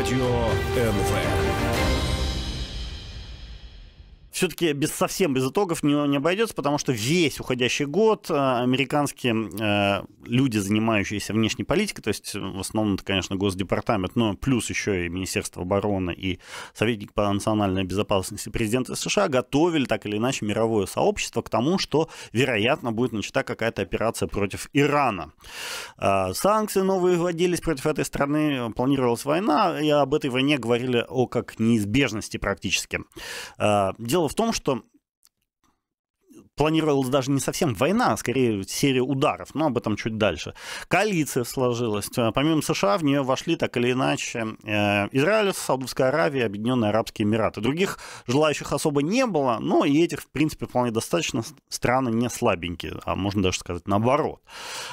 Радіо НВ. все-таки без, совсем без итогов не, не обойдется, потому что весь уходящий год э, американские э, люди, занимающиеся внешней политикой, то есть э, в основном это, конечно, Госдепартамент, но плюс еще и Министерство обороны и Советник по национальной безопасности президента США готовили так или иначе мировое сообщество к тому, что, вероятно, будет начата какая-то операция против Ирана. санкции новые вводились против этой страны, планировалась война, и об этой войне говорили о как неизбежности практически. дело в том, что планировалась даже не совсем война, а скорее серия ударов, но об этом чуть дальше. Коалиция сложилась. Э, помимо США в нее вошли так или иначе э, Израиль, Саудовская Аравия, Объединенные Арабские Эмираты. Других желающих особо не было, но и этих, в принципе, вполне достаточно. Страны не слабенькие, а можно даже сказать наоборот.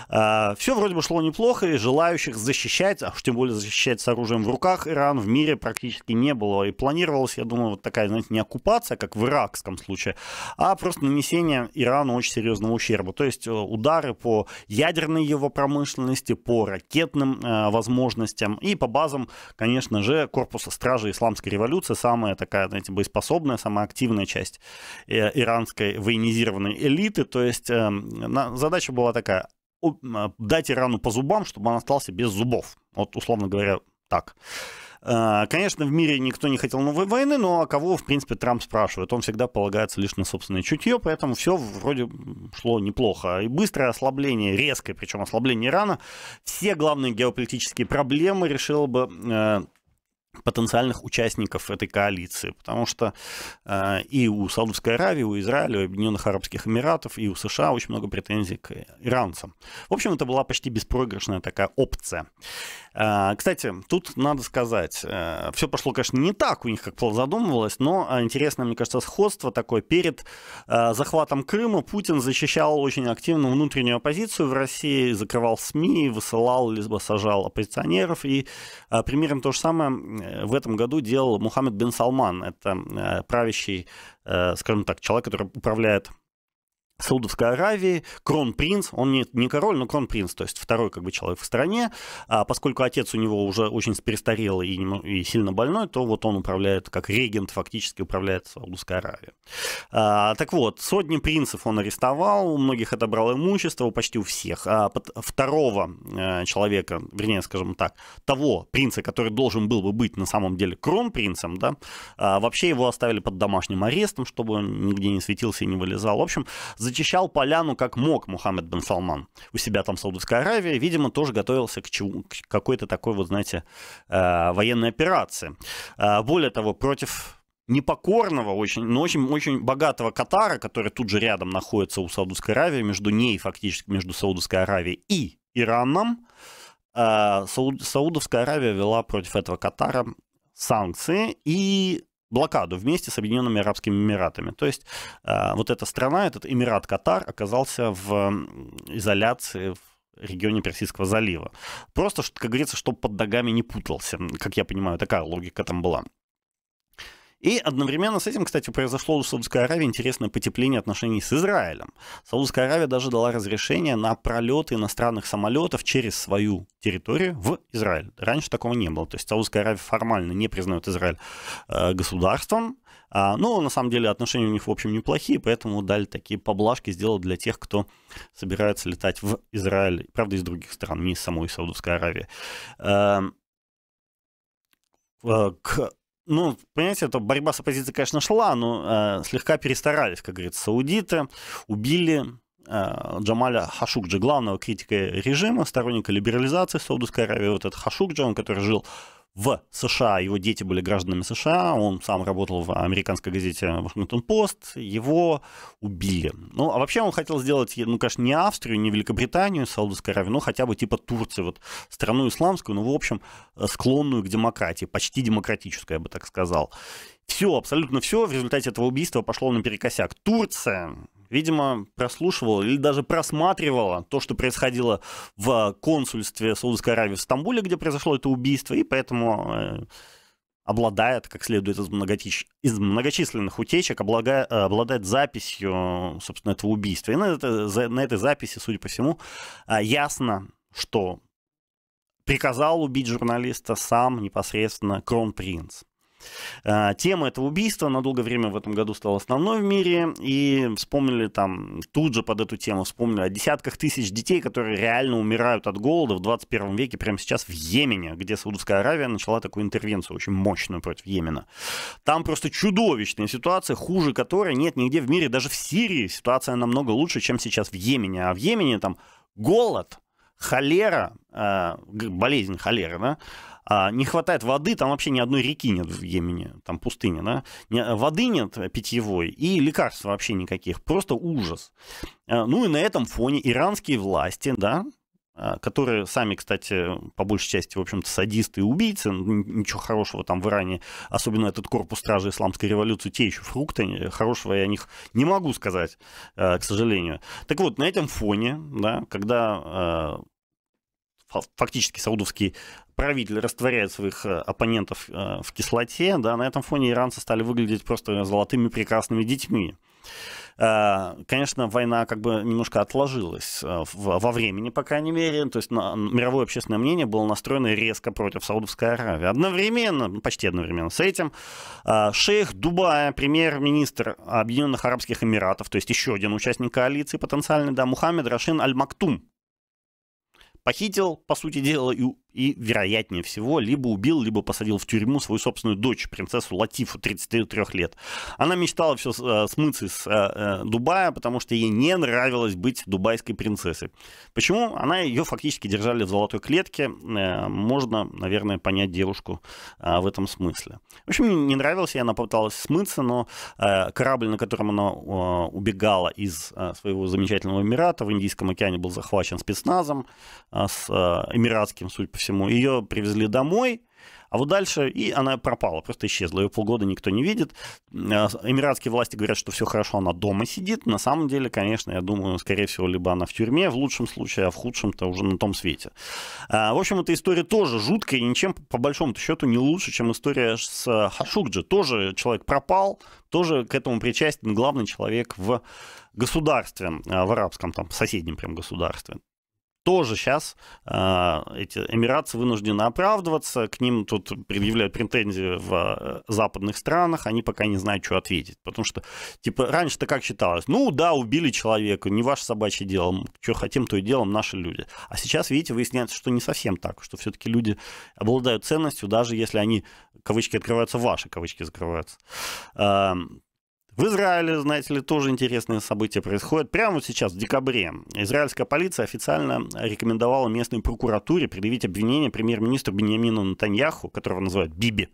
Э, Все вроде бы шло неплохо, и желающих защищать, а уж тем более защищать с оружием в руках Иран в мире практически не было. И планировалась, я думаю, вот такая, знаете, не оккупация, как в иракском случае, а просто нанесение нанесение Ирану очень серьезного ущерба. То есть э, удары по ядерной его промышленности, по ракетным э, возможностям и по базам, конечно же, корпуса стражи исламской революции, самая такая, знаете, боеспособная, самая активная часть э, иранской военизированной элиты. То есть э, на, задача была такая дать Ирану по зубам, чтобы он остался без зубов. Вот, условно говоря, так. Э, конечно, в мире никто не хотел новой войны, но кого, в принципе, Трамп спрашивает? Он всегда полагается лишь на собственное чутье, поэтому все вроде шло неплохо. И быстрое ослабление, резкое, причем ослабление Ирана, все главные геополитические проблемы решил бы э, потенциальных участников этой коалиции, потому что э, и у Саудовской Аравии, у Израиля, у Объединенных Арабских Эмиратов, и у США очень много претензий к иранцам. В общем, это была почти беспроигрышная такая опция. Э, кстати, тут надо сказать, э, все пошло, конечно, не так у них, как задумывалось, но интересное, мне кажется, сходство такое. Перед э, захватом Крыма Путин защищал очень активно внутреннюю оппозицию в России, закрывал СМИ, высылал, либо сажал оппозиционеров, и э, примером то же самое в этом году делал Мухаммед бен Салман. Это э, правящий, э, скажем так, человек, который управляет Саудовской Аравии, кронпринц, он не, не король, но кронпринц, то есть второй как бы человек в стране, а поскольку отец у него уже очень перестарел и, и сильно больной, то вот он управляет, как регент фактически управляет Саудовской Аравией. А, так вот, сотни принцев он арестовал, у многих отобрал имущество, почти у всех. А второго э, человека, вернее, скажем так, того принца, который должен был бы быть на самом деле кронпринцем, да, а, вообще его оставили под домашним арестом, чтобы он нигде не светился и не вылезал. В общем, зачищал поляну как мог Мухаммед бен Салман у себя там в Саудовской Аравии. Видимо, тоже готовился к, чему, к какой-то такой, вот знаете, э, военной операции. Э, более того, против непокорного, очень, но ну, очень, очень богатого Катара, который тут же рядом находится у Саудовской Аравии, между ней фактически, между Саудовской Аравией и Ираном, э, Саудовская Аравия вела против этого Катара санкции, и блокаду вместе с Объединенными Арабскими Эмиратами. То есть э, вот эта страна, этот Эмират Катар оказался в изоляции, в регионе Персидского залива. Просто, как говорится, чтобы под ногами не путался. Как я понимаю, такая логика там была. И одновременно с этим, кстати, произошло у Саудовской Аравии интересное потепление отношений с Израилем. Саудовская Аравия даже дала разрешение на пролеты иностранных самолетов через свою территорию в Израиль. Раньше такого не было. То есть Саудовская Аравия формально не признает Израиль э, государством. А, но на самом деле отношения у них, в общем, неплохие, поэтому дали такие поблажки, сделали для тех, кто собирается летать в Израиль. Правда, из других стран, не из самой Саудовской Аравии. Эм, э, к ну, понимаете, эта борьба с оппозицией, конечно, шла, но э, слегка перестарались, как говорится, саудиты, убили э, Джамаля Хашукджи, главного критика режима, сторонника либерализации Саудовской Аравии, вот этот Хашукджи, он, который жил в США, его дети были гражданами США, он сам работал в американской газете «Вашингтон Пост», его убили. Ну, а вообще он хотел сделать, ну, конечно, не Австрию, не Великобританию, Саудовскую Аравию, но хотя бы типа Турции, вот страну исламскую, ну, в общем, э, склонную к демократии, почти демократическую, я бы так сказал. Все, абсолютно все в результате этого убийства пошло наперекосяк. Турция, видимо, прослушивала или даже просматривала то, что происходило в консульстве Саудовской Аравии в Стамбуле, где произошло это убийство, и поэтому э, обладает, как следует из, многотич... из многочисленных утечек, облага... Э, обладает записью, собственно, этого убийства. И на, это... на этой записи, судя по всему, а, ясно, что приказал убить журналиста сам непосредственно кронпринц. Э, тема этого убийства на долгое время в этом году стала основной в мире, и вспомнили там, тут же под эту тему вспомнили о десятках тысяч детей, которые реально умирают от голода в 21 веке, прямо сейчас в Йемене, где Саудовская Аравия начала такую интервенцию очень мощную против Йемена. Там просто чудовищная ситуация, хуже которой нет нигде в мире, даже в Сирии ситуация намного лучше, чем сейчас в Йемене. А в Йемене там голод, холера, э, болезнь холера, да, а не хватает воды, там вообще ни одной реки нет в Йемене, там пустыня, да? Э, воды нет питьевой и лекарств вообще никаких, просто ужас. Э, ну и на этом фоне иранские власти, да, э, которые сами, кстати, по большей части, в общем-то, садисты и убийцы, ничего хорошего там в Иране, особенно этот корпус стражи исламской революции, те еще фрукты, хорошего я о них не могу сказать, к сожалению. Так вот, на этом фоне, да, когда фактически саудовский правитель растворяет своих э, оппонентов э, в кислоте, да, на этом фоне иранцы стали выглядеть просто золотыми прекрасными детьми. Э, конечно, война как бы немножко отложилась во времени, по крайней мере. То есть мировое общественное мнение было настроено резко против Саудовской Аравии. Одновременно, почти одновременно с этим, шейх Дубая, премьер-министр Объединенных Арабских Эмиратов, то есть еще один участник коалиции потенциальный, да, Мухаммед Рашин Аль-Мактум, похитил, по сути дела, и и, вероятнее всего, либо убил, либо посадил в тюрьму свою собственную дочь, принцессу Латифу, 33 лет. Она мечтала все э, смыться из э, э, Дубая, потому что ей не нравилось быть дубайской принцессой. Почему? Она ее фактически держали в золотой клетке. Можно, наверное, понять девушку в этом смысле. В общем, не нравилось ей, она попыталась смыться, но корабль, на котором она убегала из своего замечательного Эмирата в Индийском океане, был захвачен спецназом с эмиратским, судя по всему, всему. Ее привезли домой, а вот дальше, и она пропала, просто исчезла. Ее полгода никто не видит. Э, эмиратские власти говорят, что все хорошо, она дома сидит. На самом деле, конечно, я думаю, скорее всего, либо она в тюрьме, в лучшем случае, а в худшем-то уже на том свете. А, в общем, эта история тоже жуткая, и ничем, по большому счету, не лучше, чем история с Хашукджи. Тоже человек пропал, тоже к этому причастен главный человек в государстве, э, в арабском там соседнем прям государстве тоже сейчас э, эти эмиратцы вынуждены оправдываться, к ним тут предъявляют претензии в э, западных странах, они пока не знают, что ответить, потому что, типа, раньше-то как считалось, ну да, убили человека, не ваше собачье дело, что хотим, то и делаем наши люди. А сейчас, видите, выясняется, что не совсем так, что все-таки люди обладают ценностью, даже если они, кавычки открываются ваши, кавычки закрываются. Эм, в Израиле, знаете ли, тоже интересные события происходят. Прямо вот сейчас, в декабре, израильская полиция официально рекомендовала местной прокуратуре предъявить обвинение премьер-министру Бениамину Натаньяху, которого называют Биби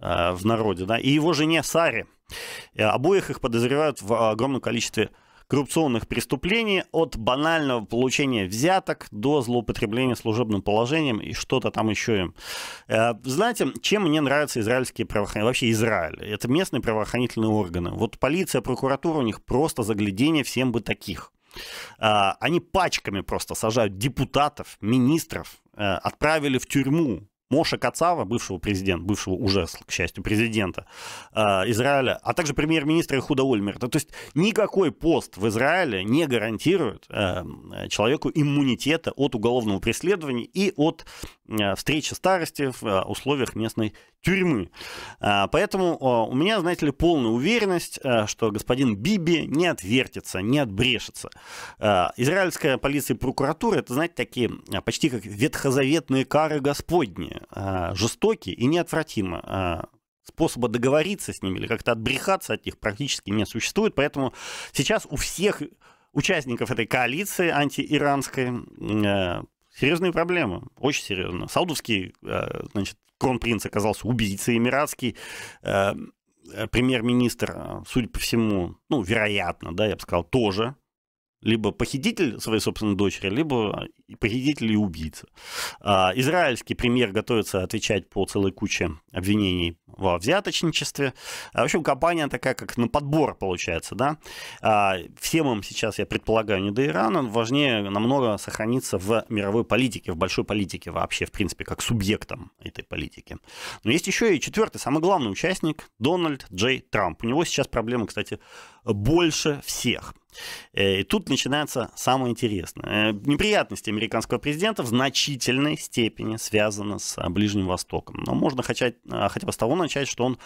э, в народе, да, и его жене Саре. Э, обоих их подозревают в огромном количестве коррупционных преступлений от банального получения взяток до злоупотребления служебным положением и что-то там еще им. Э, знаете, чем мне нравятся израильские правоохранители, вообще Израиль? Это местные правоохранительные органы. Вот полиция, прокуратура у них просто заглядение всем бы таких. Э, они пачками просто сажают депутатов, министров, э, отправили в тюрьму Моша Кацава, бывшего президента, бывшего уже, к счастью, президента э, Израиля, а также премьер-министра Худа Ольмерта. То есть никакой пост в Израиле не гарантирует э, человеку иммунитета от уголовного преследования и от э, встречи старости в э, условиях местной тюрьмы. А, поэтому у меня, знаете ли, полная уверенность, э, что господин Биби не отвертится, не отбрешется. А, израильская полиция и прокуратура, это, знаете, такие а, почти как ветхозаветные кары Господни, жестокие и неотвратимо способа договориться с ними или как-то отбрехаться от них практически не существует. Поэтому сейчас у всех участников этой коалиции антииранской э, серьезные проблемы, очень серьезно. Саудовский э, значит, кронпринц оказался убийцей эмиратский, э, э, премьер-министр, э, судя по всему, ну, вероятно, да, я бы сказал, тоже либо похититель своей собственной дочери, либо похититель и убийца. А, израильский премьер готовится отвечать по целой куче обвинений во взяточничестве. А, в общем, компания такая, как на подбор получается, да. А, всем им сейчас, я предполагаю, не до Ирана, важнее намного сохраниться в мировой политике, в большой политике вообще, в принципе, как субъектом этой политики. Но есть еще и четвертый, самый главный участник, Дональд Джей Трамп. У него сейчас проблемы, кстати, больше всех. Э, и тут начинается самое интересное. Э, неприятности американского президента в значительной степени связаны с Ближним Востоком. Но можно хотя, хотя бы с того начать, что он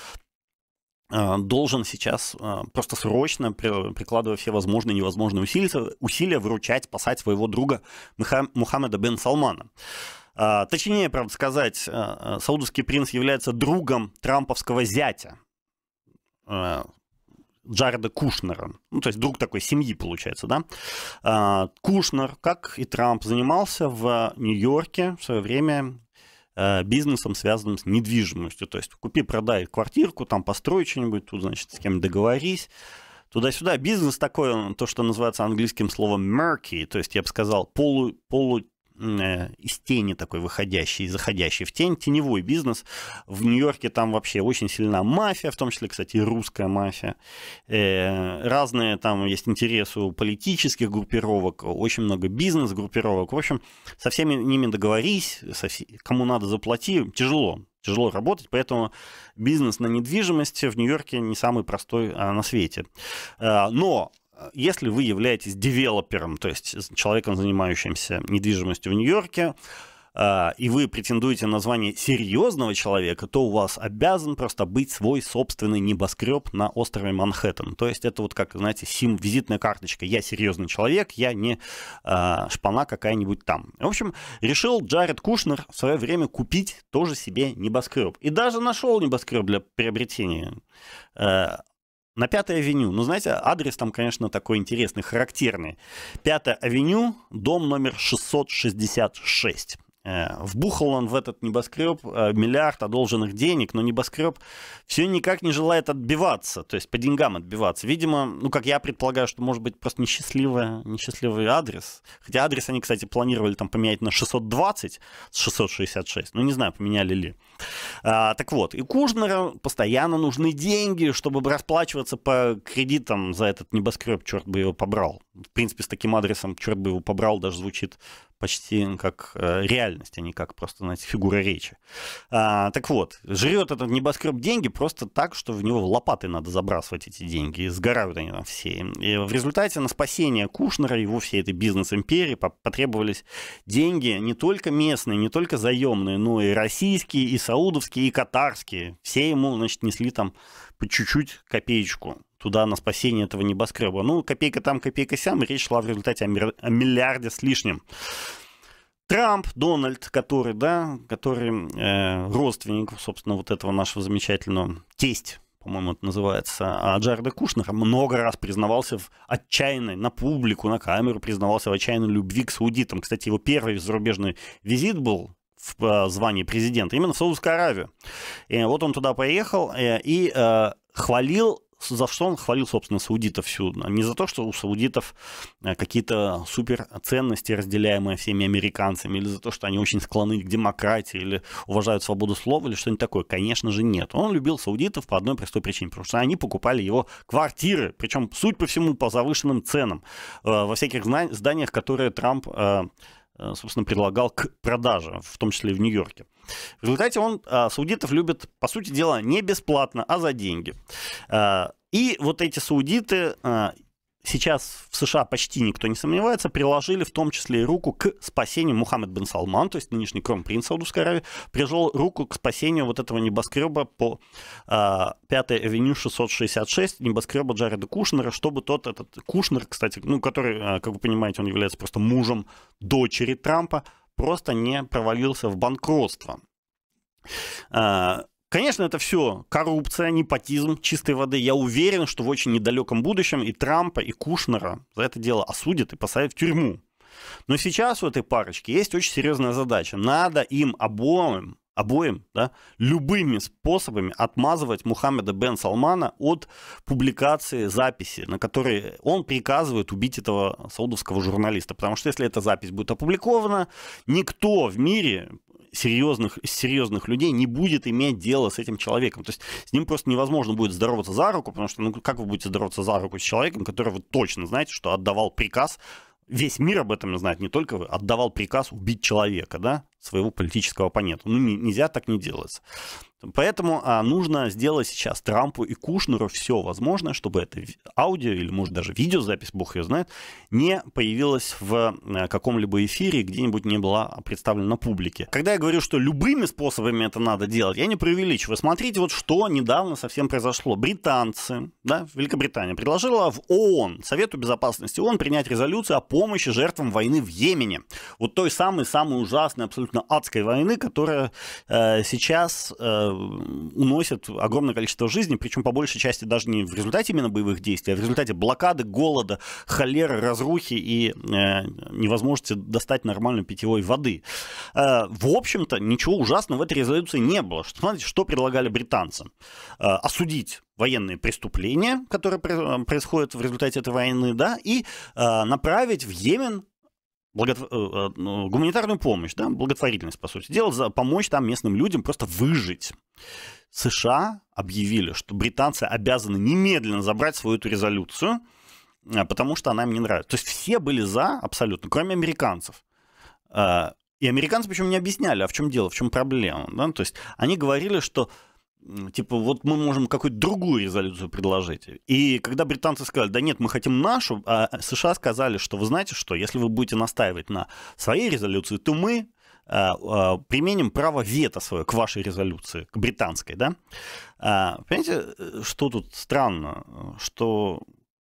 а, должен сейчас а, просто срочно, прикладывая все возможные и невозможные усилия, усилия выручать, спасать своего друга Мухаммеда бен Салмана. А, точнее, правда сказать, саудовский принц является другом трамповского зятя Джареда Кушнера. Ну, то есть друг такой семьи, получается, да? Кушнер, как и Трамп, занимался в Нью-Йорке в свое время Э, бизнесом, связанным с недвижимостью. То есть купи-продай квартирку, там построй что-нибудь, тут, значит, с кем договорись туда-сюда. Бизнес такой, то, что называется английским словом murky, то есть я бы сказал полу, полу Э, из тени такой выходящий, заходящий в тень, теневой бизнес. В Нью-Йорке там вообще очень сильна мафия, в том числе, кстати, и русская мафия. Э, разные там есть интересы у политических группировок, очень много бизнес-группировок. В общем, со всеми ними договорись, всеми, кому надо заплати, тяжело, тяжело работать, поэтому бизнес на недвижимости в Нью-Йорке не самый простой а, на свете. Э, но если вы являетесь девелопером, то есть человеком, занимающимся недвижимостью в Нью-Йорке, а, и вы претендуете на звание серьезного человека, то у вас обязан просто быть свой собственный небоскреб на острове Манхэттен. То есть это вот как, знаете, сим визитная карточка. Я серьезный человек, я не э, шпана какая-нибудь там. В общем, решил Джаред Кушнер в свое время купить тоже себе небоскреб. И даже нашел небоскреб для приобретения. Э, на Пятой авеню. Ну, знаете, адрес там, конечно, такой интересный, характерный. Пятая авеню, дом номер 666. Э, вбухал он в этот небоскреб э, миллиард одолженных денег, но небоскреб все никак не желает отбиваться, то есть по деньгам отбиваться. Видимо, ну, как я предполагаю, что может быть просто несчастливый, несчастливый адрес. Хотя адрес они, кстати, планировали там поменять на 620 с 666, ну, не знаю, поменяли ли. А, так вот, и Кужнеру постоянно нужны деньги, чтобы расплачиваться по кредитам за этот небоскреб, черт бы его побрал. В принципе, с таким адресом, черт бы его побрал, даже звучит почти как э, реальность, а не как просто, знаете, фигура речи. А, так вот, жрет этот небоскреб деньги просто так, что в него в лопаты надо забрасывать эти деньги, и сгорают они там все. И в результате на спасение Кушнера и его всей этой бизнес-империи потребовались деньги не только местные, не только заемные, но и российские, и советские саудовские и катарские. Все ему, значит, несли там по чуть-чуть копеечку туда на спасение этого небоскреба. Ну, копейка там, копейка сям, речь шла в результате о, мир... о миллиарде с лишним. Трамп, Дональд, который, да, который э, родственник, собственно, вот этого нашего замечательного тесть, по-моему, это называется, а Джареда Кушнера много раз признавался в отчаянной, на публику, на камеру признавался в отчаянной любви к саудитам. Кстати, его первый зарубежный визит был в э, звании президента, именно в Саудовскую Аравию. И вот он туда поехал э, и э, хвалил за что он хвалил, собственно, саудитов всю. А не за то, что у саудитов какие-то супер ценности, разделяемые всеми американцами, или за то, что они очень склонны к демократии, или уважают свободу слова, или что-нибудь такое. Конечно же, нет. Он любил саудитов по одной простой причине, потому что они покупали его квартиры, причем, суть по всему, по завышенным ценам, во всяких зданиях, которые Трамп Э, собственно, предлагал к продаже, в том числе и в Нью-Йорке. В результате он а, саудитов любит, по сути дела, не бесплатно, а за деньги. А, и вот эти саудиты а, сейчас в США почти никто не сомневается, приложили в том числе и руку к спасению Мухаммед бен Салман, то есть нынешний кронпринц Саудовской Аравии, прижал руку к спасению вот этого небоскреба по э, а, 5-й авеню 666, небоскреба Джареда Кушнера, чтобы тот, этот Кушнер, кстати, ну, который, а, как вы понимаете, он является просто мужем дочери Трампа, просто не провалился в банкротство. Э, Конечно, это все коррупция, непотизм чистой воды. Я уверен, что в очень недалеком будущем и Трампа, и Кушнера за это дело осудят и посадят в тюрьму. Но сейчас у этой парочки есть очень серьезная задача. Надо им обоим, обоим да, любыми способами отмазывать Мухаммеда бен Салмана от публикации записи, на которой он приказывает убить этого саудовского журналиста. Потому что если эта запись будет опубликована, никто в мире серьезных, серьезных людей не будет иметь дело с этим человеком. То есть с ним просто невозможно будет здороваться за руку, потому что ну, как вы будете здороваться за руку с человеком, который вы точно знаете, что отдавал приказ весь мир об этом знает, не только вы, отдавал приказ убить человека, да, своего политического оппонента. Ну, нельзя так не делать. Поэтому а, нужно сделать сейчас Трампу и Кушнеру все возможное, чтобы это аудио или, может, даже видеозапись, бог ее знает, не появилась в э, каком-либо эфире, где-нибудь не была представлена публике. Когда я говорю, что любыми способами это надо делать, я не преувеличиваю. Смотрите, вот что недавно совсем произошло. Британцы, да, Великобритания предложила в ООН, Совету Безопасности ООН, принять резолюцию о помощи жертвам войны в Йемене. Вот той самой-самой ужасной, абсолютно адской войны, которая э, сейчас э, уносят огромное количество жизней, причем по большей части даже не в результате именно боевых действий, а в результате блокады, голода, холеры, разрухи и э, невозможности достать нормальной питьевой воды. Э, в общем-то, ничего ужасного в этой резолюции не было. Смотрите, что предлагали британцам. Э, осудить военные преступления, которые э, происходят в результате этой войны, да, и э, направить в Йемен благотв... Э, э, ну, гуманитарную помощь, да, благотворительность, по сути дела, за... помочь там местным людям просто выжить. США объявили, что британцы обязаны немедленно забрать свою эту резолюцию, э, потому что она им не нравится. То есть все были за абсолютно, кроме американцев. И американцы причем не объясняли, а в чем дело, в чем проблема. Да? То есть они говорили, что типа, вот мы можем какую-то другую резолюцию предложить. И когда британцы сказали, да нет, мы хотим нашу, а, а США сказали, что вы знаете что, если вы будете настаивать на своей резолюции, то мы а, а, применим право вето свое к вашей резолюции, к британской, да? Понимаете, э, что тут странно, что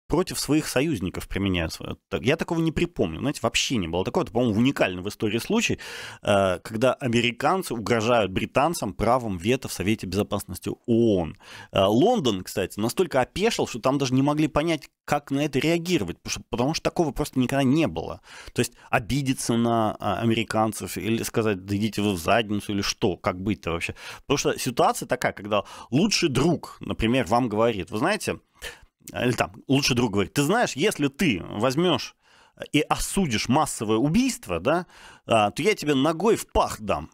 против своих союзников применяются. Я такого не припомню, знаете, вообще не было такого. Это, по-моему, уникальный в истории случай, э, когда американцы угрожают британцам правом вето в Совете Безопасности ООН. Э, Лондон, кстати, настолько опешил, что там даже не могли понять, как на это реагировать, потому что, потому что такого просто никогда не было. То есть обидеться на а, американцев или сказать, да идите вы в задницу или что, как быть-то вообще. Потому что ситуация такая, когда лучший друг, например, вам говорит, вы знаете, а, или там, лучше друг говорит, ты знаешь, если ты возьмешь и осудишь массовое убийство, да, а, то я тебе ногой в пах дам.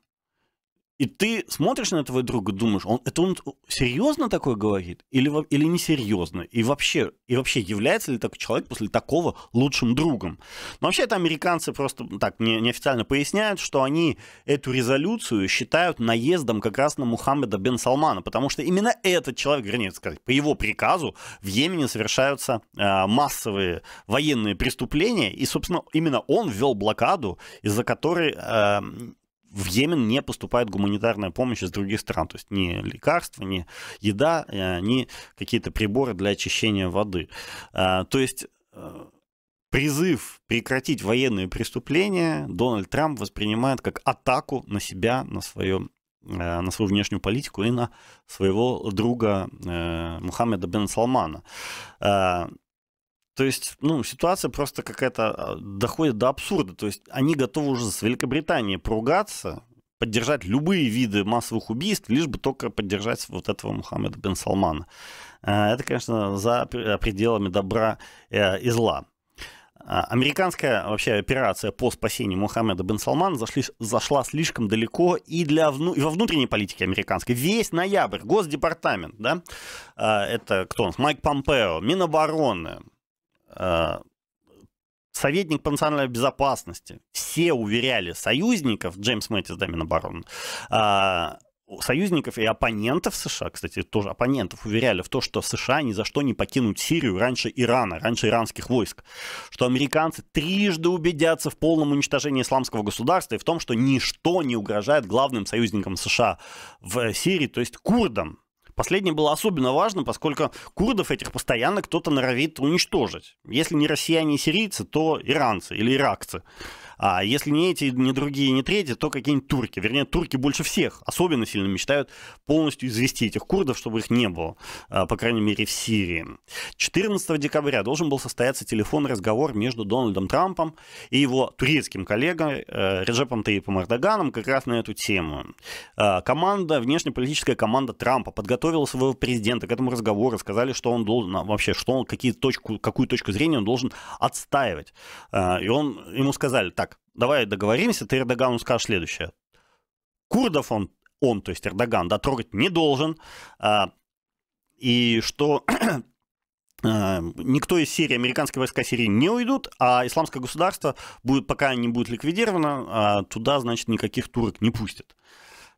И ты смотришь на этого друга, думаешь, он, это он серьезно такое говорит или, или несерьезно? И вообще, и вообще, является ли такой человек после такого лучшим другом? Но вообще это американцы просто так не, неофициально поясняют, что они эту резолюцию считают наездом как раз на Мухаммеда бен Салмана, потому что именно этот человек, вернее сказать, по его приказу в Йемене совершаются э, массовые военные преступления, и, собственно, именно он ввел блокаду, из-за которой э, в Йемен не поступает гуманитарная помощь из других стран, то есть ни лекарства, ни еда, э, ни какие-то приборы для очищения воды. А, то есть э, призыв прекратить военные преступления Дональд Трамп воспринимает как атаку на себя, на свое э, на свою внешнюю политику и на своего друга Мухаммеда бен Салмана. А, то есть, ну, ситуация просто какая-то а, доходит до абсурда. То есть они готовы уже с Великобританией поругаться, поддержать любые виды массовых убийств, лишь бы только поддержать вот этого Мухаммеда бен Салмана. Э, это, конечно, за э, пределами добра э, и зла. А, американская вообще операция по спасению Мухаммеда бен Салмана зашли, зашла слишком далеко и, для, и во внутренней политике американской. Весь ноябрь Госдепартамент, да, это кто у нас, Майк Помпео, Минобороны, а, советник по национальной безопасности, все уверяли союзников, Джеймс Мэттис, да, Минобороны, а, союзников и оппонентов США, кстати, тоже оппонентов, уверяли в то, что США ни за что не покинут Сирию раньше Ирана, раньше иранских войск, что американцы трижды убедятся в полном уничтожении исламского государства и в том, что ничто не угрожает главным союзникам США в Сирии, то есть курдам, Последнее было особенно важно, поскольку курдов этих постоянно кто-то норовит уничтожить. Если не россияне и сирийцы, то иранцы или иракцы. А если не эти, не другие, не третьи, то какие-нибудь турки. Вернее, турки больше всех особенно сильно мечтают полностью извести этих курдов, чтобы их не было, а, по крайней мере, в Сирии. 14 декабря должен был состояться телефонный разговор между Дональдом Трампом и его турецким коллегой э, Реджепом Таипом Эрдоганом как раз на эту тему. А, команда, внешнеполитическая команда Трампа подготовила своего президента к этому разговору, сказали, что он должен, а, вообще, что он, какие точку, какую точку зрения он должен отстаивать. И он, ему сказали, так, давай договоримся, ты Эрдогану скажешь следующее. Курдов он, он, то есть Эрдоган, да, трогать не должен, а, и что а, никто из Сирии, американские войска Сирии не уйдут, а исламское государство, будет, пока не будет ликвидировано, а туда, значит, никаких турок не пустят.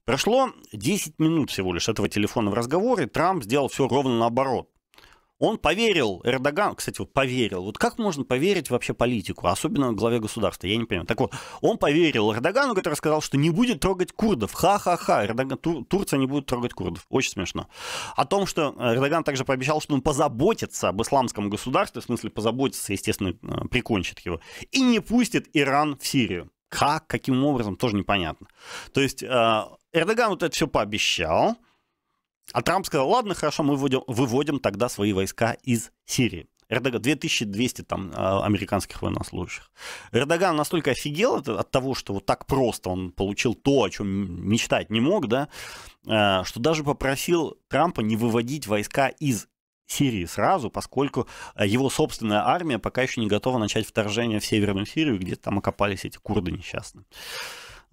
Прошло 10 минут всего лишь этого телефонного разговора, и Трамп сделал все ровно наоборот. Он поверил, Эрдоган, кстати, вот поверил. Вот как можно поверить вообще политику, особенно главе государства, я не понимаю. Так вот, он поверил Эрдогану, который сказал, что не будет трогать курдов. Ха-ха-ха, Эрдоган, Тур, Турция не будет трогать курдов. Очень смешно. О том, что Эрдоган также пообещал, что он позаботится об исламском государстве, в смысле позаботится, естественно, э, прикончит его, и не пустит Иран в Сирию. Как, каким образом, тоже непонятно. То есть э, Эрдоган вот это все пообещал, а Трамп сказал, ладно, хорошо, мы выводим, выводим тогда свои войска из Сирии. Эрдоган, 2200 там а, американских военнослужащих. Эрдоган настолько офигел от, от того, что вот так просто он получил то, о чем мечтать не мог, да, а, что даже попросил Трампа не выводить войска из Сирии сразу, поскольку а, его собственная армия пока еще не готова начать вторжение в Северную Сирию, где там окопались эти курды несчастные.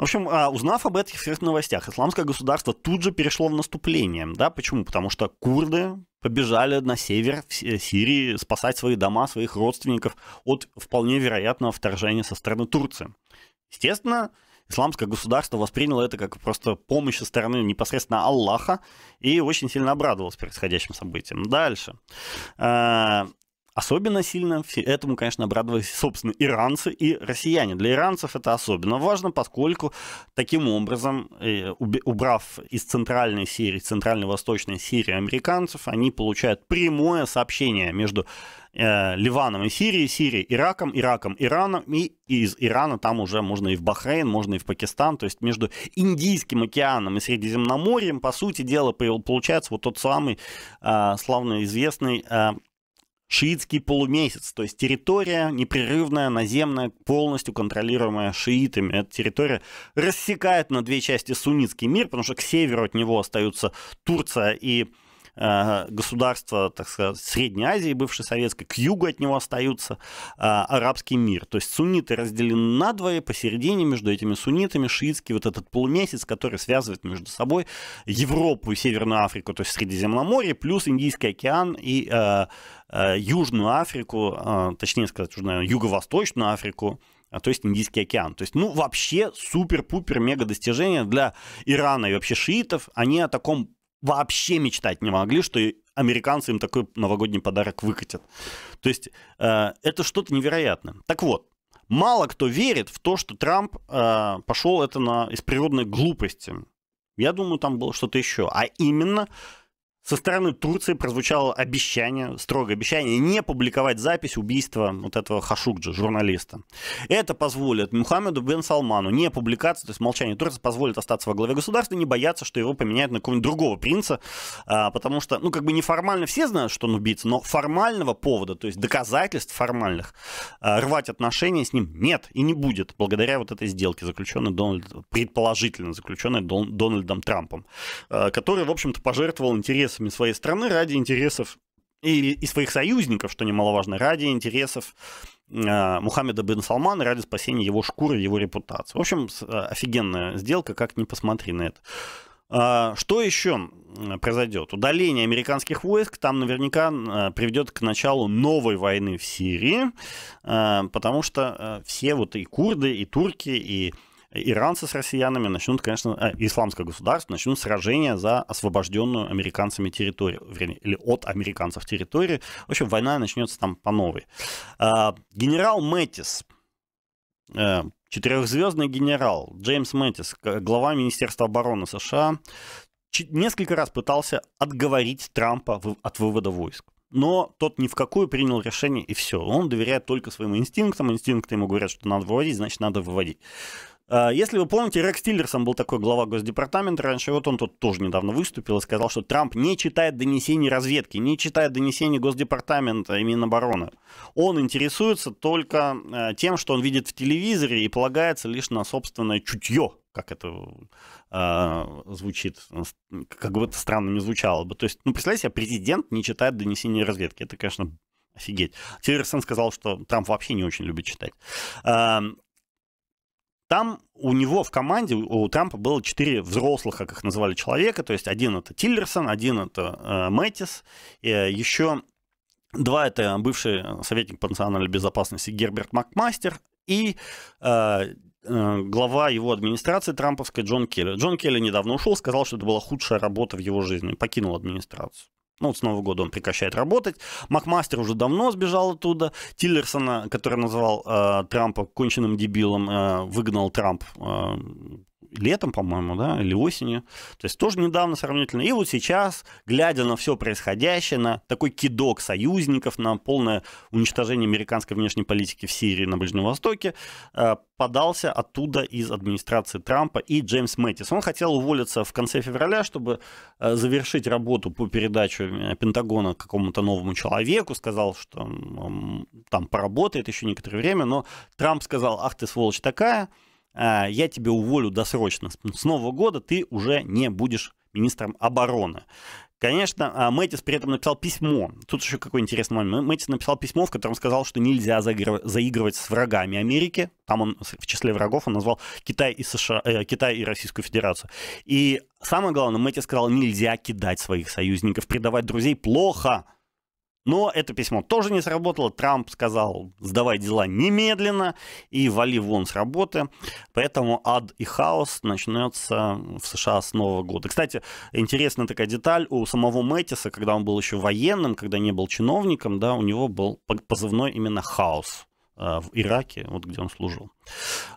В общем, а, узнав об этих всех новостях, исламское государство тут же перешло в наступление. Да? Почему? Потому что курды побежали на север Сирии спасать свои дома, своих родственников от вполне вероятного вторжения со стороны Турции. Естественно, исламское государство восприняло это как просто помощь со стороны непосредственно Аллаха и очень сильно обрадовалось происходящим событиям. Дальше. Э, Особенно сильно этому, конечно, обрадовались, собственно, иранцы и россияне. Для иранцев это особенно важно, поскольку таким образом, э, убрав из центральной Сирии, центрально-восточной Сирии американцев, они получают прямое сообщение между э, Ливаном и Сирией, Сирией, Ираком, Ираком, Ираном, и из Ирана там уже можно и в Бахрейн, можно и в Пакистан, то есть между Индийским океаном и Средиземноморьем, по сути дела, получается вот тот самый э, славно известный шиитский полумесяц, то есть территория непрерывная, наземная, полностью контролируемая шиитами. Эта территория рассекает на две части суннитский мир, потому что к северу от него остаются Турция и Э, государства, так сказать, Средней Азии, бывшей советской, к югу от него остаются э, арабский мир. То есть сунниты разделены надвое, посередине между этими суннитами шиитский вот этот полумесяц, который связывает между собой Европу и Северную Африку, то есть Средиземноморье, плюс Индийский океан и э, Южную Африку, точнее сказать, Юго-Восточную Африку, а, то есть Индийский океан. То есть, ну, вообще супер-пупер мега достижение для Ирана и вообще шиитов. Они о таком вообще мечтать не могли, что американцы им такой новогодний подарок выкатят. То есть э, это что-то невероятное. Так вот, мало кто верит в то, что Трамп э, пошел это на, из природной глупости. Я думаю, там было что-то еще. А именно со стороны Турции прозвучало обещание, строгое обещание, не публиковать запись убийства вот этого Хашукджи, журналиста. Это позволит Мухаммеду бен Салману не публикация, то есть молчание Турции позволит остаться во главе государства, не бояться, что его поменяют на какого-нибудь другого принца, а, потому что, ну, как бы неформально все знают, что он убийца, но формального повода, то есть доказательств формальных, а, рвать отношения с ним нет и не будет, благодаря вот этой сделке, заключенной Дональд, предположительно заключенной Дональдом Трампом, а, который, в общем-то, пожертвовал интерес интересами своей страны, ради интересов и, и своих союзников, что немаловажно, ради интересов э, Мухаммеда бен Салмана, ради спасения его шкуры, его репутации. В общем, э, офигенная сделка, как ни посмотри на это. А, что еще произойдет? Удаление американских войск там наверняка э, приведет к началу новой войны в Сирии, э, потому что все вот и курды, и турки, и иранцы с россиянами начнут, конечно, э, исламское государство начнут сражение за освобожденную американцами территорию, вернее, или от американцев территории. В общем, война начнется там по новой. А, э, генерал Мэттис, э, четырехзвездный генерал Джеймс Мэттис, глава Министерства обороны США, несколько раз пытался отговорить Трампа от вывода войск но тот ни в какую принял решение, и все. Он доверяет только своим инстинктам, инстинкты ему говорят, что надо выводить, значит, надо выводить. А, если вы помните, Рекс Тиллерсон был такой глава Госдепартамента раньше, вот он тут тоже недавно выступил и сказал, что Трамп не читает донесений разведки, не читает донесений Госдепартамента а и Минобороны. Он интересуется только а, тем, что он видит в телевизоре и полагается лишь на собственное чутье, как это э, звучит, как бы это странно не звучало бы. То есть, ну, представляете себе, президент не читает донесения разведки. Это, конечно, Офигеть. Тиллерсон сказал, что Трамп вообще не очень любит читать. Там у него в команде, у Трампа было четыре взрослых, как их называли, человека. То есть один это Тиллерсон, один это э, Мэттис, э, еще два это бывший советник по национальной безопасности Герберт Макмастер и э, э глава его администрации трамповской Джон Келли. Джон Келли недавно ушел, сказал, что это была худшая работа в его жизни, покинул администрацию. Ну, вот с Нового года он прекращает работать. Макмастер уже давно сбежал оттуда. Тиллерсона, который назвал э, Трампа конченным дебилом, э, выгнал Трамп э, летом, по-моему, да, или осенью. То есть тоже недавно сравнительно. И вот сейчас, глядя на все происходящее, на такой кидок союзников, на полное уничтожение американской внешней политики в Сирии на Ближнем Востоке, э, подался оттуда из администрации Трампа и Джеймс Мэттис. Он хотел уволиться в конце февраля, чтобы э, завершить работу по передаче э, Пентагона какому-то новому человеку. Сказал, что он там поработает еще некоторое время, но Трамп сказал, ах ты сволочь такая, а, я тебя уволю досрочно. С Нового года ты уже не будешь министром обороны. Конечно, а, Мэтис при этом написал письмо. Тут еще какой интересный момент. Мэтис написал письмо, в котором сказал, что нельзя заигрывать с врагами Америки. Там он в числе врагов он назвал Китай и США, э, Китай и Российскую Федерацию. И самое главное, Мэтис сказал, нельзя кидать своих союзников, предавать друзей плохо. Но это письмо тоже не сработало. Трамп сказал, сдавай дела немедленно и вали вон с работы. Поэтому ад и хаос начнется в США с Нового года. Кстати, интересная такая деталь. У самого Мэттиса, когда он был еще военным, когда не был чиновником, да, у него был позывной именно «хаос» э, в Ираке, вот где он служил.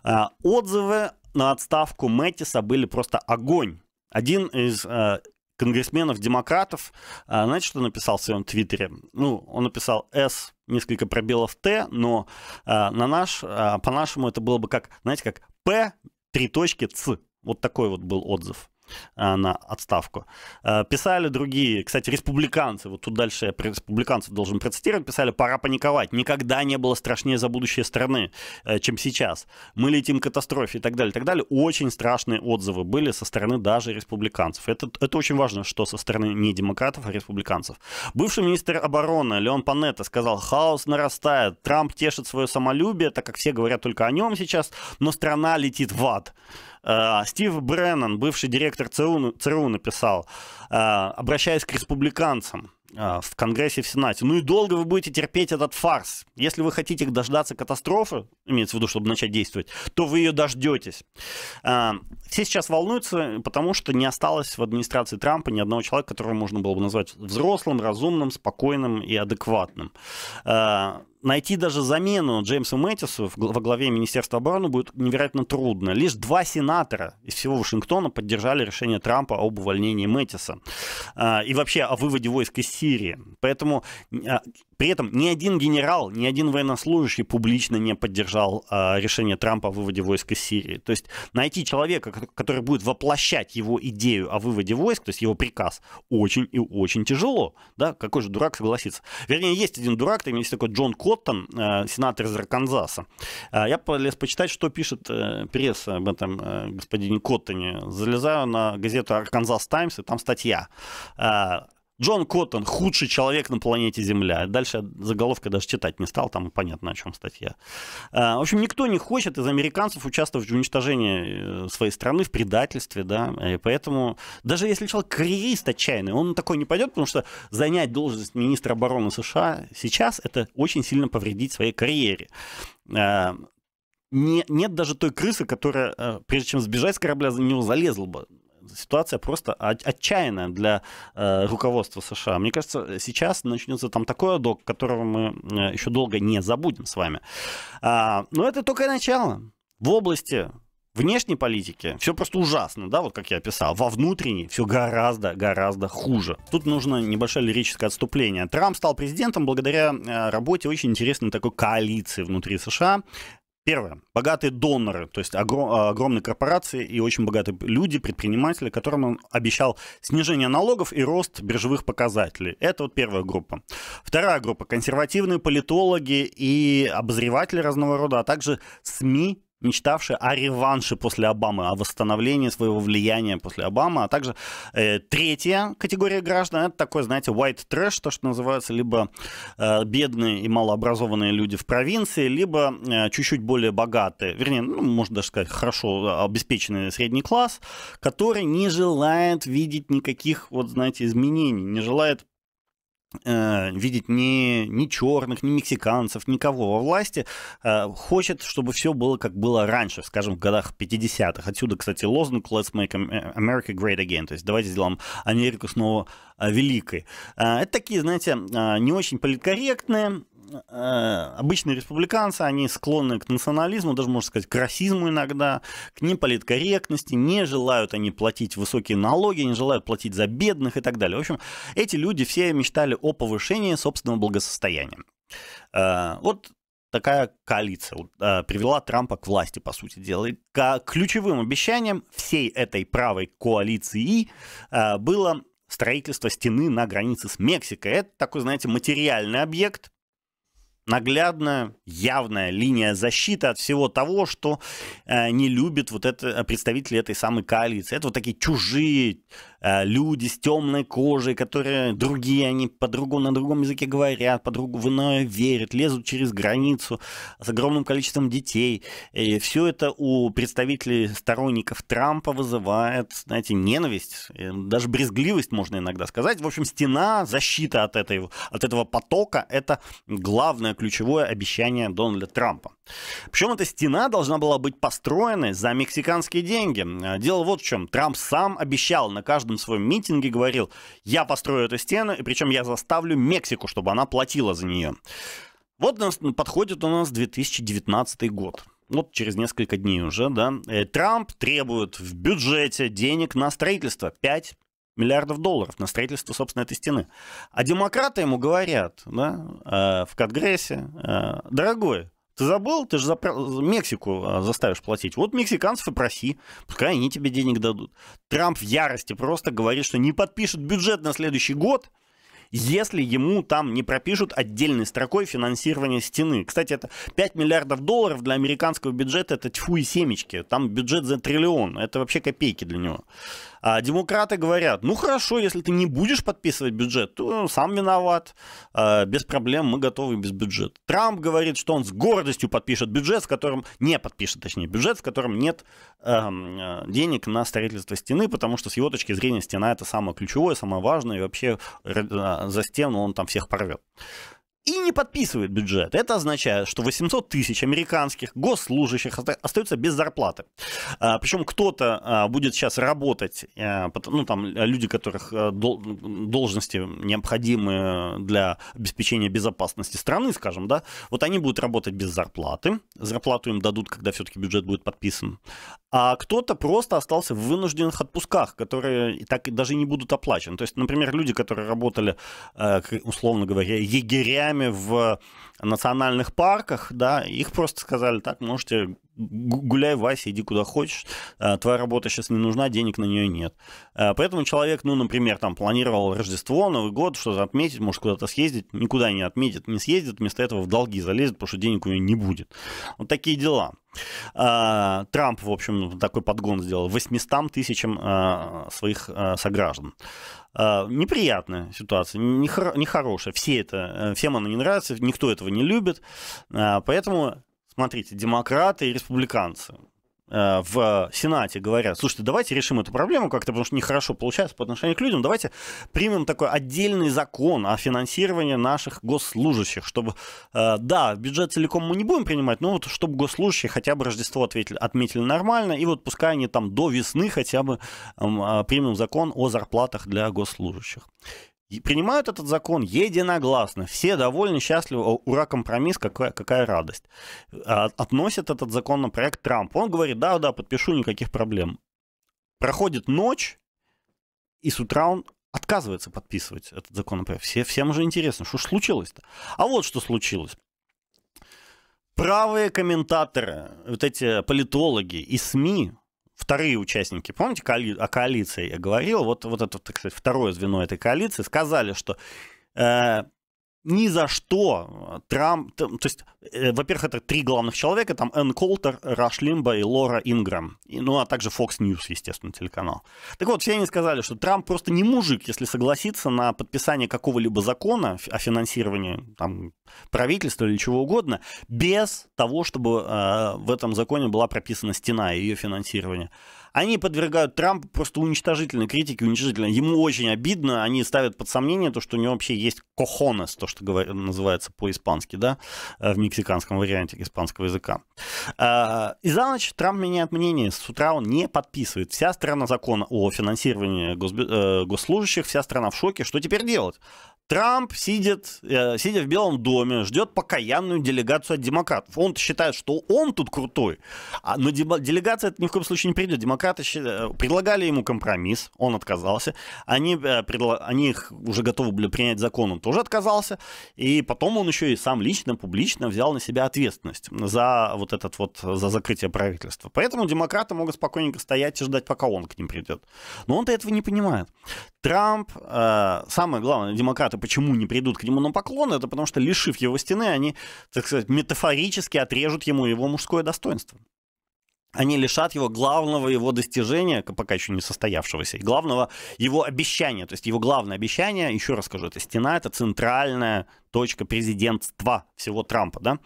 Э, отзывы на отставку Мэттиса были просто огонь. Один из э, конгрессменов-демократов, а, знаете, что написал в своем твиттере? Ну, он написал «С», несколько пробелов «Т», но а, на наш, а, по-нашему это было бы как, знаете, как «П», три точки «Ц». Вот такой вот был отзыв. А, на отставку. А, писали другие, кстати, республиканцы, вот тут дальше я республиканцев должен процитировать, писали, пора паниковать, никогда не было страшнее за будущее страны, э, чем сейчас. Мы летим к катастрофе и так далее, и так далее. Очень страшные отзывы были со стороны даже республиканцев. Это, это очень важно, что со стороны не демократов, а республиканцев. Бывший министр обороны Леон Панетта сказал, хаос нарастает, Трамп тешит свое самолюбие, так как все говорят только о нем сейчас, но страна летит в ад. Э, Стив Бреннан, бывший директор ЦРУ, ЦРУ написал, э, обращаясь к республиканцам, э, в Конгрессе и в Сенате. Ну и долго вы будете терпеть этот фарс. Если вы хотите дождаться катастрофы, имеется в виду, чтобы начать действовать, то вы ее дождетесь. Все сейчас волнуются, потому что не осталось в администрации Трампа ни одного человека, которого можно было бы назвать взрослым, разумным, спокойным и адекватным найти даже замену Джеймсу Мэтису во главе Министерства обороны будет невероятно трудно. Лишь два сенатора из всего Вашингтона поддержали решение Трампа об увольнении Мэтиса а, и вообще о выводе войск из Сирии. Поэтому а, при этом ни один генерал, ни один военнослужащий публично не поддержал а, решение Трампа о выводе войск из Сирии. То есть найти человека, который будет воплощать его идею о выводе войск, то есть его приказ, очень и очень тяжело. Да? Какой же дурак согласится? Вернее, есть один дурак, там есть такой Джон Кот, Коттон, э, сенатор из Арканзаса. Э, я полез почитать, что пишет э, пресса об этом господине Коттоне. Залезаю на газету Арканзас Таймс, и там статья. Джон Коттон – худший человек на планете Земля. Дальше заголовка даже читать не стал, там понятно, о чем статья. А, в общем, никто не хочет из американцев участвовать в уничтожении э, своей страны, в предательстве, да, и поэтому даже если человек карьерист отчаянный, он такой не пойдет, потому что занять должность министра обороны США сейчас – это очень сильно повредить своей карьере а, не, нет даже той крысы, которая, э, прежде чем сбежать с корабля, за него залезла бы ситуация просто от, отчаянная для э, руководства США. Мне кажется, сейчас начнется там такой адок, которого мы э, еще долго не забудем с вами. А, но это только начало. В области внешней политики все просто ужасно, да, вот как я описал. Во внутренней все гораздо, гораздо хуже. Тут нужно небольшое лирическое отступление. Трамп стал президентом благодаря э, работе очень интересной такой коалиции внутри США. Первое. Богатые доноры, то есть огром, а, огромные корпорации и очень богатые люди, предприниматели, которым он обещал снижение налогов и рост биржевых показателей. Это вот первая группа. Вторая группа. Консервативные политологи и обозреватели разного рода, а также СМИ мечтавшие о реванше после Обамы, о восстановлении своего влияния после Обамы, а также э, третья категория граждан это такой, знаете, white trash, то, что называется, либо э, бедные и малообразованные люди в провинции, либо э, чуть-чуть более богатые, вернее, ну, можно даже сказать, хорошо обеспеченный средний класс, который не желает видеть никаких, вот знаете, изменений, не желает Э, видеть ни, ни черных, ни мексиканцев, никого во власти, э, хочет, чтобы все было как было раньше, скажем, в годах 50-х. Отсюда, кстати, лозунг «Let's make America great again», то есть давайте сделаем Америку снова э, великой. Э, это такие, знаете, э, не очень политкорректные, Э, обычные республиканцы, они склонны к национализму, даже, можно сказать, к расизму иногда, к неполиткорректности, не желают они платить высокие налоги, не желают платить за бедных и так далее. В общем, эти люди все мечтали о повышении собственного благосостояния. Э, вот такая коалиция э, привела Трампа к власти, по сути дела. И ключевым обещаниям всей этой правой коалиции было строительство стены на границе с Мексикой. Это такой, знаете, материальный объект, наглядная, явная линия защиты от всего того, что э, не любит вот это э, представители этой самой коалиции. Это вот такие чужие, Э, люди с темной кожей, которые другие, они по-другому, на другом языке говорят, по-другому в иное верят, лезут через границу с огромным количеством детей. И все это у представителей сторонников Трампа вызывает, знаете, ненависть, э, даже брезгливость, можно иногда сказать. В общем, стена, защита от, этой, от этого потока — это главное ключевое обещание Дональда Трампа. Причем эта стена должна была быть построена за мексиканские деньги. Э, дело вот в чем. Трамп сам обещал на каждом каждом своем митинге говорил, я построю эту стену, и причем я заставлю Мексику, чтобы она платила за нее. Вот подходит у нас 2019 год вот через несколько дней уже, да, э, Трамп требует в бюджете денег на строительство 5 миллиардов долларов на строительство, собственно, этой стены. А демократы ему говорят да, э, в Конгрессе, э, дорогой, ты забыл, ты же за Мексику а, заставишь платить. Вот мексиканцев и проси, пускай они тебе денег дадут. Трамп в ярости просто говорит, что не подпишет бюджет на следующий год, если ему там не пропишут отдельной строкой финансирование стены. Кстати, это 5 миллиардов долларов для американского бюджета, это тьфу и семечки. Там бюджет за триллион, это вообще копейки для него. А демократы говорят, ну хорошо, если ты не будешь подписывать бюджет, то сам виноват, а, без проблем мы готовы без бюджета. Трамп говорит, что он с гордостью подпишет бюджет, в котором, не подпишет, точнее, бюджет, в котором нет эм, э, денег на строительство стены, потому что с его точки зрения стена это самое ключевое, самое важное, и вообще э, за стену он там всех порвет и не подписывает бюджет. Это означает, что 800 тысяч американских госслужащих остаются без зарплаты. А, Причем кто-то а, будет сейчас работать, а, ну там люди, которых э, должности необходимы для обеспечения безопасности страны, скажем, да, вот они будут работать без зарплаты. Зарплату им дадут, когда все-таки бюджет будет подписан. А кто-то просто остался в вынужденных отпусках, которые так и даже не будут оплачены. То есть, например, люди, которые работали, э, условно говоря, егерями, местами в национальных парках, да, их просто сказали, так, можете гуляй, Вася, иди куда хочешь, э, твоя работа сейчас не нужна, денег на нее нет. Э, поэтому человек, ну, например, там планировал Рождество, Новый год, что-то отметить, может куда-то съездить, никуда не отметит, не съездит, вместо этого в долги залезет, потому что денег у него не будет. Вот такие дела. Э, Трамп, в общем, такой подгон сделал 800 тысячам своих сограждан. А, неприятная ситуация, нехорошая. Все это, э, всем она не нравится, никто этого не любит. А, поэтому, смотрите, демократы и республиканцы Э, в Сенате говорят, слушайте, давайте решим эту проблему как-то, потому что нехорошо получается по отношению к людям, давайте примем такой отдельный закон о финансировании наших госслужащих, чтобы, э, да, бюджет целиком мы не будем принимать, но вот чтобы госслужащие хотя бы Рождество ответили, отметили нормально, и вот пускай они там до весны хотя бы э, примем закон о зарплатах для госслужащих принимают этот закон единогласно. Все довольны, счастливы. Ура, компромисс, какая, какая радость. А, относят этот законопроект Трамп. Он говорит, да, да, подпишу, никаких проблем. Проходит ночь, и с утра он отказывается подписывать этот законопроект. Все, всем уже интересно, что ж случилось-то? А вот что случилось. Правые комментаторы, вот эти политологи и СМИ вторые участники, помните, коали... о коалиции я говорил, вот, вот это, так сказать, второе звено этой коалиции, сказали, что э, ни за что э, Трамп... То есть, э, во-первых, это три главных человека. Там Энн Колтер, Раш Лимба и Лора Инграм. И, ну, а также Fox News, естественно, телеканал. Так вот, все они сказали, что Трамп просто не мужик, если согласится на подписание какого-либо закона о финансировании там, правительства или чего угодно, без того, чтобы э, в этом законе была прописана стена и ее финансирование. Они подвергают Трампа просто уничтожительной критике, уничтожительной. Ему очень обидно, они ставят под сомнение то, что у него вообще есть кохонес, то, что говор... называется по-испански, да, э, в мексиканском варианте испанского языка. А, и за ночь Трамп меняет мнение, с утра он не подписывает. Вся страна закона о финансировании госби... Э, госслужащих, вся страна в шоке, что теперь делать? Трамп сидит, э, сидя в Белом доме, ждет покаянную делегацию от демократов. Он считает, что он тут крутой, а, но делегация это ни в коем случае не придет. Демократы считали, э, предлагали ему компромисс, он отказался. Они, э, предла... они их уже готовы были принять закон, он тоже отказался. И потом он еще и сам лично, публично взял на себя ответственность за вот этот вот, за закрытие правительства. Поэтому демократы могут спокойненько стоять и ждать, пока он к ним придет. Но он-то этого не понимает. Трамп, э, самое главное, демократы это почему не придут к нему на поклон, это потому что, лишив его стены, они, так сказать, метафорически отрежут ему его мужское достоинство. Они лишат его главного его достижения, пока еще не состоявшегося, и главного его обещания. То есть его главное обещание, еще раз скажу, это стена, это центральная точка президентства всего Трампа. Да?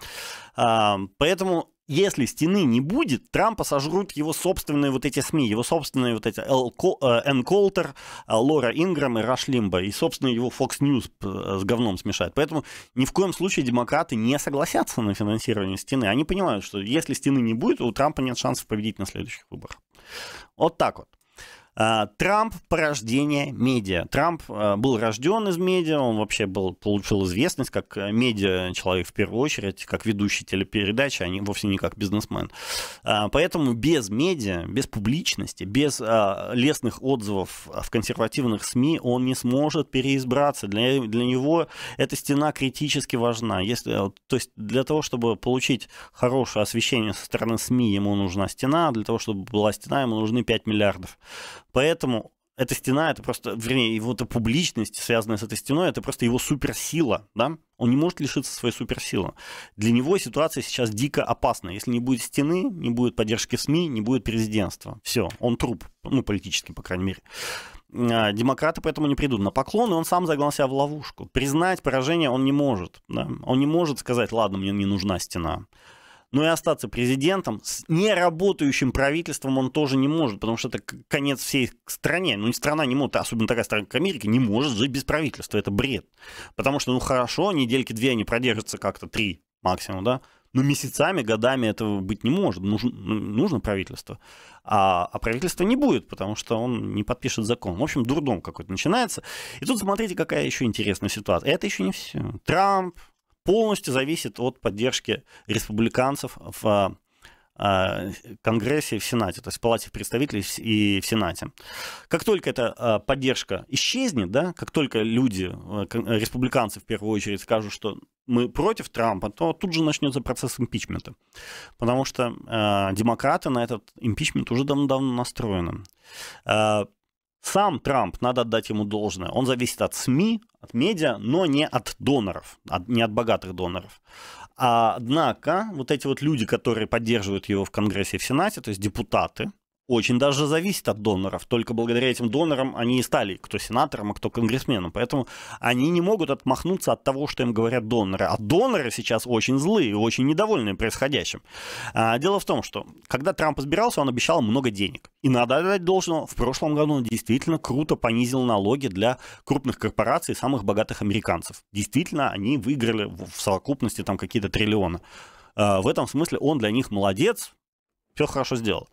А, поэтому если стены не будет, Трампа сожрут его собственные вот эти СМИ, его собственные вот эти э, Энн Колтер, э, Лора Инграм и Раш Лимба, и, собственно, его Fox News э, с говном смешают. Поэтому ни в коем случае демократы не согласятся на финансирование стены. Они понимают, что если стены не будет, у Трампа нет шансов победить на следующих выборах. Вот так вот. А, Трамп – порождение медиа. Трамп а, был рожден из медиа, он вообще был, получил известность как э, медиа-человек в первую очередь, как ведущий телепередачи, а не, вовсе не как бизнесмен. А, поэтому без медиа, без публичности, без лестных отзывов в консервативных СМИ он не сможет переизбраться. Для, для него эта стена критически важна. Если, э, то есть для того, чтобы получить хорошее освещение со стороны СМИ, ему нужна стена, для того, чтобы была стена, ему нужны 5 миллиардов Поэтому эта стена, это просто, вернее, его эта публичность, связанная с этой стеной, это просто его суперсила, да? Он не может лишиться своей суперсилы. Для него ситуация сейчас дико опасна. Если не будет стены, не будет поддержки СМИ, не будет президентства. Все, он труп, ну, политически, по крайней мере. А, демократы поэтому не придут на поклон, и он сам загнал себя в ловушку. Признать поражение он не может. Да? Он не может сказать, ладно, мне не нужна стена но и остаться президентом с неработающим правительством он тоже не может, потому что это конец всей стране. Ну, страна не может, особенно такая страна, как Америка, не может жить без правительства. Это бред. Потому что, ну, хорошо, недельки две они продержатся как-то, три максимум, да, но месяцами, годами этого быть не может. Нужно, ну, нужно правительство. А, а правительства не будет, потому что он не подпишет закон. В общем, дурдом какой-то начинается. И тут смотрите, какая еще интересная ситуация. Это еще не все. Трамп, полностью зависит от поддержки республиканцев в а, Конгрессе и в Сенате, то есть в Палате представителей и в Сенате. Как только эта а, поддержка исчезнет, да, как только люди, а, республиканцы в первую очередь, скажут, что мы против Трампа, то тут же начнется процесс импичмента. Потому что э, демократы на этот импичмент уже давно-давно настроены. Сам Трамп, надо отдать ему должное, он зависит от СМИ, от медиа, но не от доноров, от, не от богатых доноров. однако вот эти вот люди, которые поддерживают его в Конгрессе и в Сенате, то есть депутаты, очень даже зависит от доноров. Только благодаря этим донорам они и стали кто сенатором, а кто конгрессменом. Поэтому они не могут отмахнуться от того, что им говорят доноры. А доноры сейчас очень злые, очень недовольны происходящим. А, дело в том, что когда Трамп избирался, он обещал много денег. И надо отдать должное, В прошлом году он действительно круто понизил налоги для крупных корпораций, и самых богатых американцев. Действительно, они выиграли в совокупности там какие-то триллионы. А, в этом смысле он для них молодец, все хорошо сделал.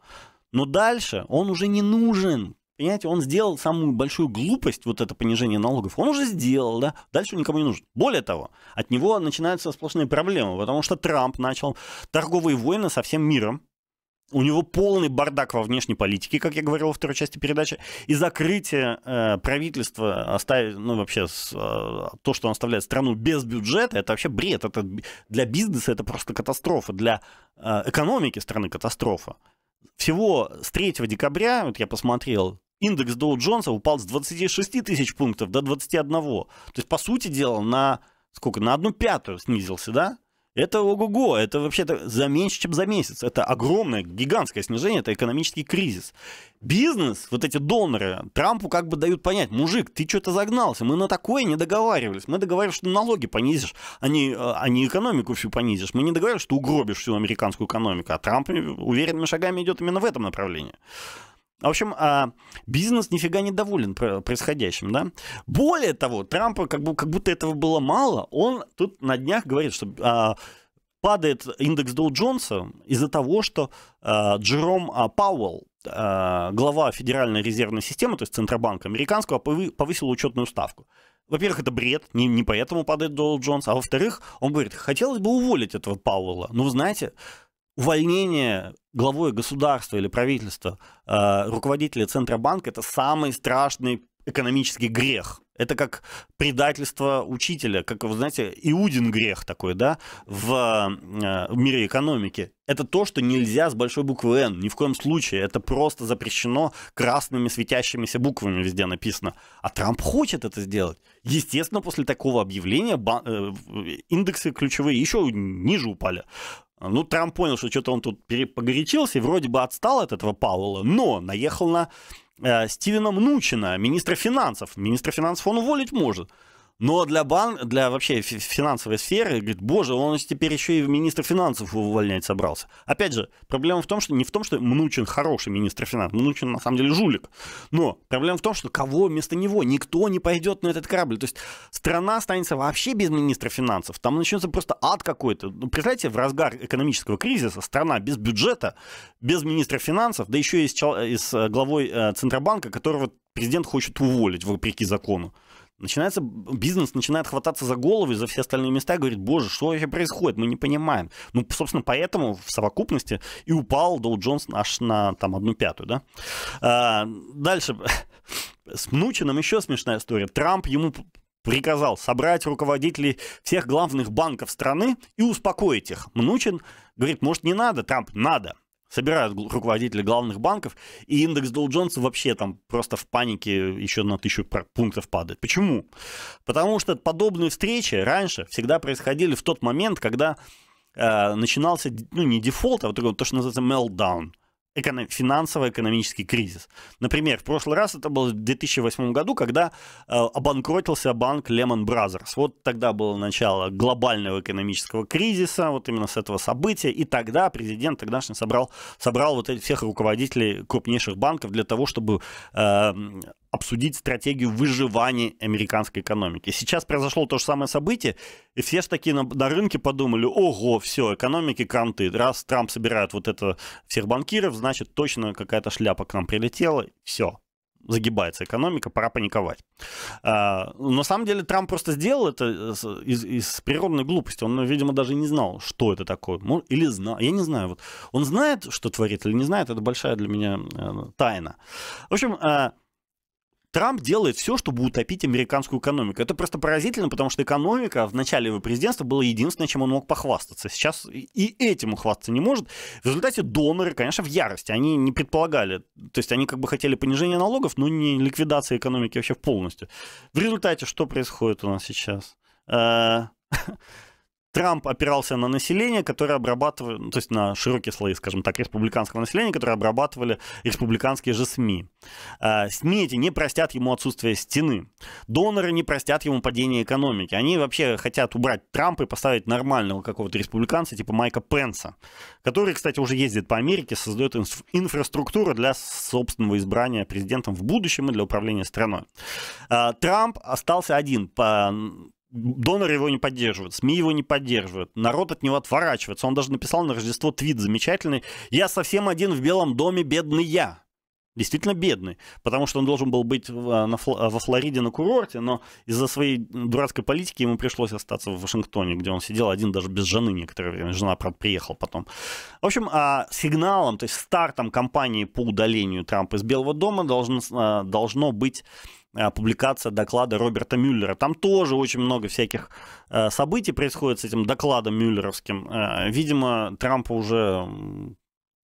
Но дальше он уже не нужен. Понимаете, он сделал самую большую глупость, вот это понижение налогов. Он уже сделал, да? Дальше он никому не нужен. Более того, от него начинаются сплошные проблемы, потому что Трамп начал торговые войны со всем миром. У него полный бардак во внешней политике, как я говорил во второй части передачи, и закрытие э, правительства, оставить, ну вообще с, э, то, что он оставляет страну без бюджета, это вообще бред. Это для бизнеса это просто катастрофа, для э, экономики страны катастрофа всего с 3 декабря, вот я посмотрел, индекс Доу Джонса упал с 26 тысяч пунктов до 21. То есть, по сути дела, на сколько? На одну пятую снизился, да? Это ого-го, это вообще-то за меньше, чем за месяц. Это огромное, гигантское снижение, это экономический кризис. Бизнес, вот эти доноры, Трампу как бы дают понять, мужик, ты что-то загнался, мы на такое не договаривались. Мы договаривались, что налоги понизишь, а не, а не экономику всю понизишь. Мы не договаривались, что угробишь всю американскую экономику. А Трамп э, уверенными шагами идет именно в этом направлении. В общем, а, бизнес нифига не доволен происходящим, да. Более того, Трампа как, бы, как будто этого было мало, он тут на днях говорит, что а, падает индекс Доу Джонса из-за того, что а, Джером Пауэлл, глава Федеральной резервной системы, то есть Центробанка американского, повысил учетную ставку. Во-первых, это бред, не, не поэтому падает Доу Джонс, а во-вторых, он говорит, хотелось бы уволить этого Пауэлла. Но ну, вы знаете, увольнение главой государства или правительства э, руководителя Центробанка – это самый страшный экономический грех. Это как предательство учителя, как, вы знаете, Иудин грех такой, да, в, э, в мире экономики. Это то, что нельзя с большой буквы «Н», ни в коем случае. Это просто запрещено красными светящимися буквами везде написано. А Трамп хочет это сделать. Естественно, после такого объявления э, индексы ключевые еще ниже упали. А, ну, Трамп понял, что что-то он тут погорячился и вроде бы отстал от этого Пауэлла, но наехал на э, Стивена Мнучина, министра финансов. Министра финансов он уволить может. Но для, бан... для вообще финансовой сферы, говорит, боже, он теперь еще и министр финансов увольнять собрался. Опять же, проблема в том, что не в том, что Мнучин хороший министр финансов, Мнучин на самом деле жулик. Но проблема в том, что кого вместо него? Никто не пойдет на этот корабль. То есть страна останется вообще без министра финансов. Там начнется просто ад какой-то. Ну, представляете, в разгар экономического кризиса страна без бюджета, без министра финансов, да еще и с, и с э, главой э, Центробанка, которого президент хочет уволить вопреки закону. Начинается, бизнес начинает хвататься за голову и за все остальные места и говорит, боже, что вообще происходит, мы не понимаем. Ну, собственно, поэтому в совокупности и упал Доу Джонс аж на там одну пятую, да. А, дальше, с Мнучином еще смешная история. Трамп ему приказал собрать руководителей всех главных банков страны и успокоить их. Мнучин говорит, может, не надо, Трамп, надо собирают руководители главных банков, и индекс Dow Jones вообще там просто в панике еще на тысячу пунктов падает. Почему? Потому что подобные встречи раньше всегда происходили в тот момент, когда э, начинался, ну, не дефолт, а вот такой, то, что называется meltdown – эконом- финансово-экономический кризис. Например, в прошлый раз это было в 2008 году, когда э, обанкротился банк Lehman Brothers. Вот тогда было начало глобального экономического кризиса, вот именно с этого события, и тогда президент тогдашний собрал, собрал вот этих всех руководителей крупнейших банков для того, чтобы э, обсудить стратегию выживания американской экономики. Сейчас произошло то же самое событие, и все же такие на, на рынке подумали, ого, все, экономики кранты. Раз Трамп собирает вот это всех банкиров, значит, точно какая-то шляпа к нам прилетела, все, загибается экономика, пора паниковать. А, на самом деле Трамп просто сделал это э, из, из природной глупости. Он, видимо, даже не знал, что это такое. Или знал, я не знаю. Вот. Он знает, что творит, или не знает, это большая для меня э, тайна. В общем, а, Трамп делает все, чтобы утопить американскую экономику. Это просто поразительно, потому что экономика в начале его президентства была единственное, чем он мог похвастаться. Сейчас и этим ухвастаться не может. В результате доноры, конечно, в ярости. Они не предполагали, то есть они как бы хотели понижения налогов, но не ликвидации экономики вообще полностью. В результате что происходит у нас сейчас? Э, Трамп опирался на население, которое обрабатывали, ну, то есть на широкие слои, скажем так, республиканского населения, которые обрабатывали республиканские же СМИ. А, СМИ эти не простят ему отсутствие стены. Доноры не простят ему падение экономики. Они вообще хотят убрать Трампа и поставить нормального какого-то республиканца, типа Майка Пенса, который, кстати, уже ездит по Америке, создает инф- инфраструктуру для собственного избрания президентом в будущем и для управления страной. А, Трамп остался один по Доноры его не поддерживают, СМИ его не поддерживают, народ от него отворачивается. Он даже написал на Рождество твит замечательный «Я совсем один в Белом доме, бедный я» действительно бедный, потому что он должен был быть э, э, во Флориде на курорте, но из-за своей дурацкой политики ему пришлось остаться в Вашингтоне, где он сидел один даже без жены некоторое время. Жена, правда, приехала потом. В общем, а сигналом, то есть стартом кампании по удалению Трампа из Белого дома должно, э, должно быть Э, публикация доклада Роберта Мюллера. Там тоже очень много всяких э, событий происходит с этим докладом мюллеровским. Э, видимо, Трампа уже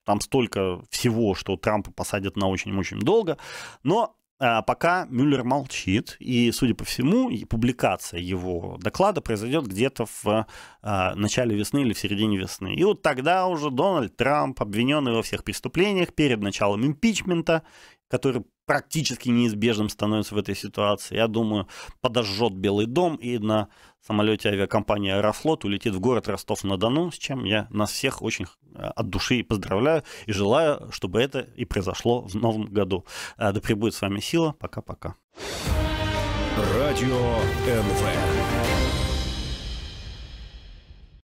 там столько всего, что Трампа посадят на очень-очень долго. Но пока Мюллер молчит, и, судя по всему, публикация его доклада произойдет где-то в начале весны или в середине весны. И вот тогда уже Дональд Трамп, обвиненный во всех преступлениях перед началом импичмента, который практически неизбежным становится в этой ситуации. Я думаю, подожжет Белый дом и на самолете авиакомпании «Аэрофлот» улетит в город Ростов-на-Дону, с чем я нас всех очень э, от души поздравляю и желаю, чтобы это и произошло в новом году. Э, да пребудет с вами сила. Пока-пока. Радио НВ.